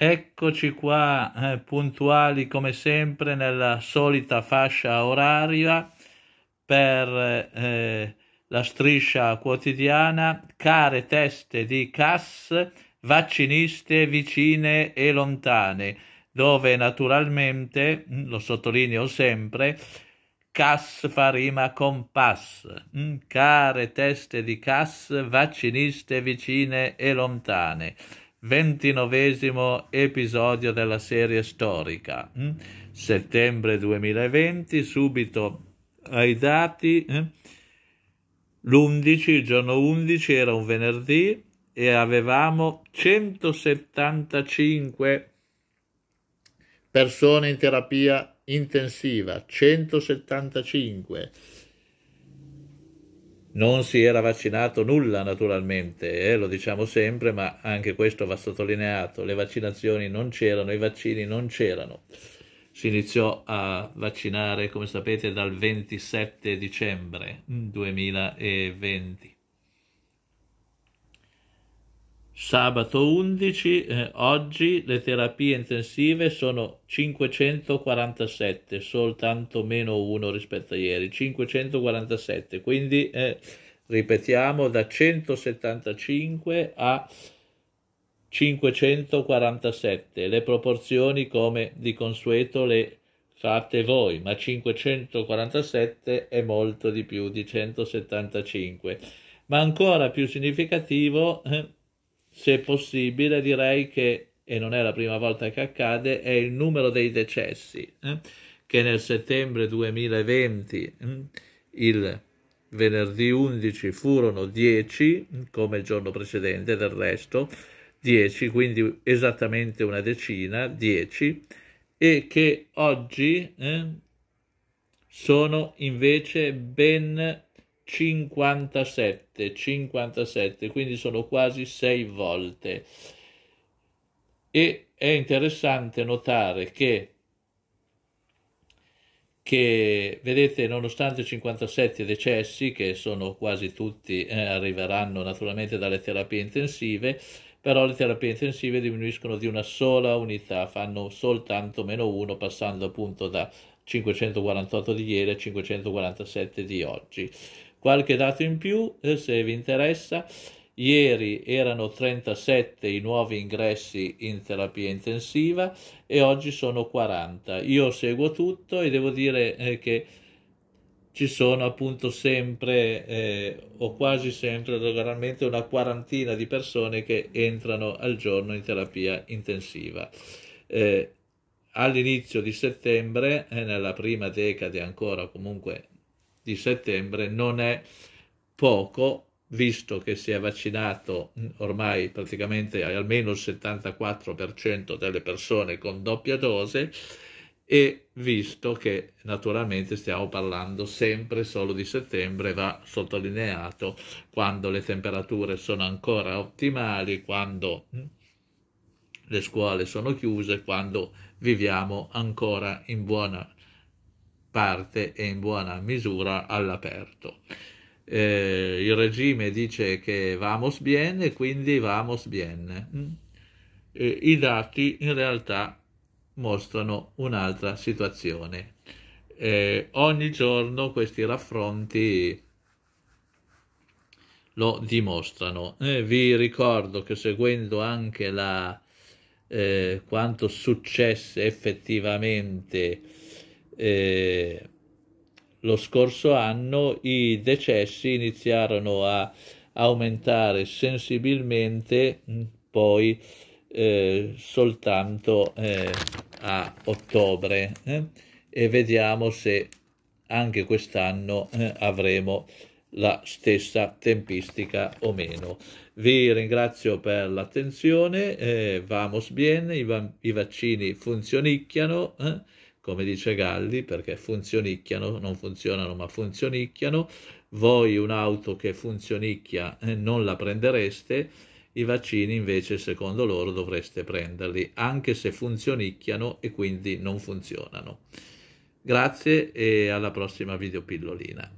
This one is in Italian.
Eccoci qua eh, puntuali come sempre nella solita fascia oraria per eh, la striscia quotidiana Care teste di CAS vacciniste vicine e lontane dove naturalmente, mm, lo sottolineo sempre, CAS fa rima con PAS, mm, care teste di CAS vacciniste vicine e lontane ventinovesimo episodio della serie storica. Hm? Settembre 2020, subito ai dati, hm? l'11, il giorno 11 era un venerdì e avevamo 175 persone in terapia intensiva, 175 non si era vaccinato nulla naturalmente, eh, lo diciamo sempre, ma anche questo va sottolineato, le vaccinazioni non c'erano, i vaccini non c'erano. Si iniziò a vaccinare, come sapete, dal 27 dicembre 2020. Mm, Sabato 11, eh, oggi le terapie intensive sono 547, soltanto meno 1 rispetto a ieri, 547, quindi eh, ripetiamo da 175 a 547, le proporzioni come di consueto le fate voi, ma 547 è molto di più di 175, ma ancora più significativo... Eh, se possibile direi che, e non è la prima volta che accade, è il numero dei decessi, eh? che nel settembre 2020, eh, il venerdì 11, furono 10, eh, come il giorno precedente del resto, 10, quindi esattamente una decina, 10, e che oggi eh, sono invece ben 57, 57, quindi sono quasi 6 volte. E è interessante notare che, che vedete, nonostante 57 decessi, che sono quasi tutti, eh, arriveranno naturalmente dalle terapie intensive, però le terapie intensive diminuiscono di una sola unità, fanno soltanto meno 1, passando appunto da 548 di ieri a 547 di oggi. Qualche dato in più, eh, se vi interessa, ieri erano 37 i nuovi ingressi in terapia intensiva e oggi sono 40. Io seguo tutto e devo dire eh, che ci sono appunto sempre eh, o quasi sempre regolarmente una quarantina di persone che entrano al giorno in terapia intensiva. Eh, all'inizio di settembre, eh, nella prima decade ancora comunque di settembre non è poco, visto che si è vaccinato ormai praticamente almeno il 74% delle persone con doppia dose e visto che naturalmente stiamo parlando sempre solo di settembre, va sottolineato quando le temperature sono ancora ottimali, quando mm, le scuole sono chiuse, quando viviamo ancora in buona parte e in buona misura all'aperto. Eh, il regime dice che vamos bien quindi vamos bien. Mm? E eh, I dati in realtà mostrano un'altra situazione. Eh, ogni giorno questi raffronti lo dimostrano. Eh, vi ricordo che seguendo anche la, eh, quanto successe effettivamente eh, lo scorso anno i decessi iniziarono a aumentare sensibilmente mm, poi eh, soltanto eh, a ottobre eh, e vediamo se anche quest'anno eh, avremo la stessa tempistica o meno. Vi ringrazio per l'attenzione, eh, vamos bien, i, va i vaccini funzionicchiano. Eh? come dice Galli, perché funzionicchiano, non funzionano ma funzionicchiano, voi un'auto che funzionicchia eh, non la prendereste, i vaccini invece secondo loro dovreste prenderli, anche se funzionicchiano e quindi non funzionano. Grazie e alla prossima videopillolina.